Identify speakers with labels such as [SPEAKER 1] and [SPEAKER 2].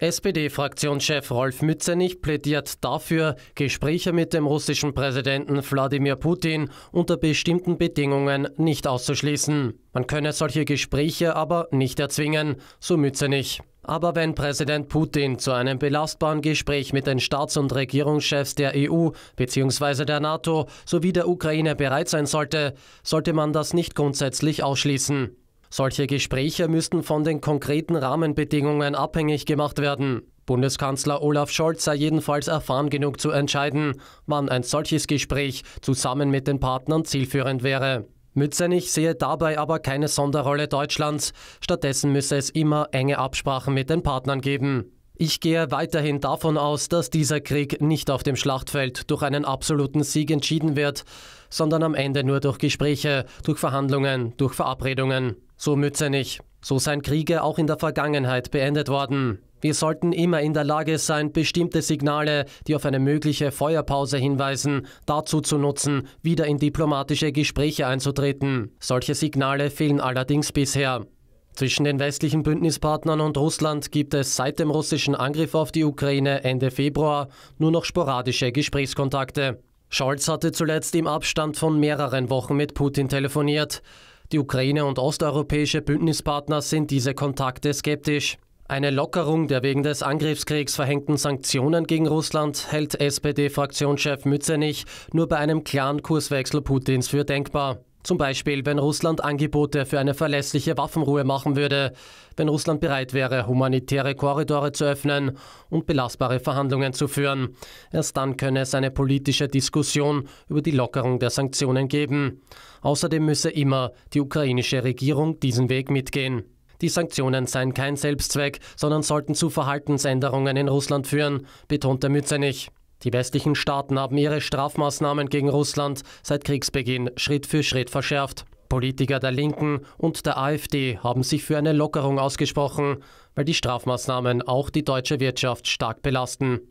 [SPEAKER 1] SPD-Fraktionschef Rolf Mützenich plädiert dafür, Gespräche mit dem russischen Präsidenten Wladimir Putin unter bestimmten Bedingungen nicht auszuschließen. Man könne solche Gespräche aber nicht erzwingen, so Mützenich. Aber wenn Präsident Putin zu einem belastbaren Gespräch mit den Staats- und Regierungschefs der EU bzw. der NATO sowie der Ukraine bereit sein sollte, sollte man das nicht grundsätzlich ausschließen. Solche Gespräche müssten von den konkreten Rahmenbedingungen abhängig gemacht werden. Bundeskanzler Olaf Scholz sei jedenfalls erfahren genug zu entscheiden, wann ein solches Gespräch zusammen mit den Partnern zielführend wäre. Mützenich sehe dabei aber keine Sonderrolle Deutschlands, stattdessen müsse es immer enge Absprachen mit den Partnern geben. Ich gehe weiterhin davon aus, dass dieser Krieg nicht auf dem Schlachtfeld durch einen absoluten Sieg entschieden wird, sondern am Ende nur durch Gespräche, durch Verhandlungen, durch Verabredungen. So mützenig. So seien Kriege auch in der Vergangenheit beendet worden. Wir sollten immer in der Lage sein, bestimmte Signale, die auf eine mögliche Feuerpause hinweisen, dazu zu nutzen, wieder in diplomatische Gespräche einzutreten. Solche Signale fehlen allerdings bisher. Zwischen den westlichen Bündnispartnern und Russland gibt es seit dem russischen Angriff auf die Ukraine Ende Februar nur noch sporadische Gesprächskontakte. Scholz hatte zuletzt im Abstand von mehreren Wochen mit Putin telefoniert. Die Ukraine und osteuropäische Bündnispartner sind diese Kontakte skeptisch. Eine Lockerung der wegen des Angriffskriegs verhängten Sanktionen gegen Russland hält SPD-Fraktionschef Mützenich nur bei einem klaren Kurswechsel Putins für denkbar. Zum Beispiel, wenn Russland Angebote für eine verlässliche Waffenruhe machen würde, wenn Russland bereit wäre, humanitäre Korridore zu öffnen und belastbare Verhandlungen zu führen. Erst dann könne es eine politische Diskussion über die Lockerung der Sanktionen geben. Außerdem müsse immer die ukrainische Regierung diesen Weg mitgehen. Die Sanktionen seien kein Selbstzweck, sondern sollten zu Verhaltensänderungen in Russland führen, betonte Mützenich. Die westlichen Staaten haben ihre Strafmaßnahmen gegen Russland seit Kriegsbeginn Schritt für Schritt verschärft. Politiker der Linken und der AfD haben sich für eine Lockerung ausgesprochen, weil die Strafmaßnahmen auch die deutsche Wirtschaft stark belasten.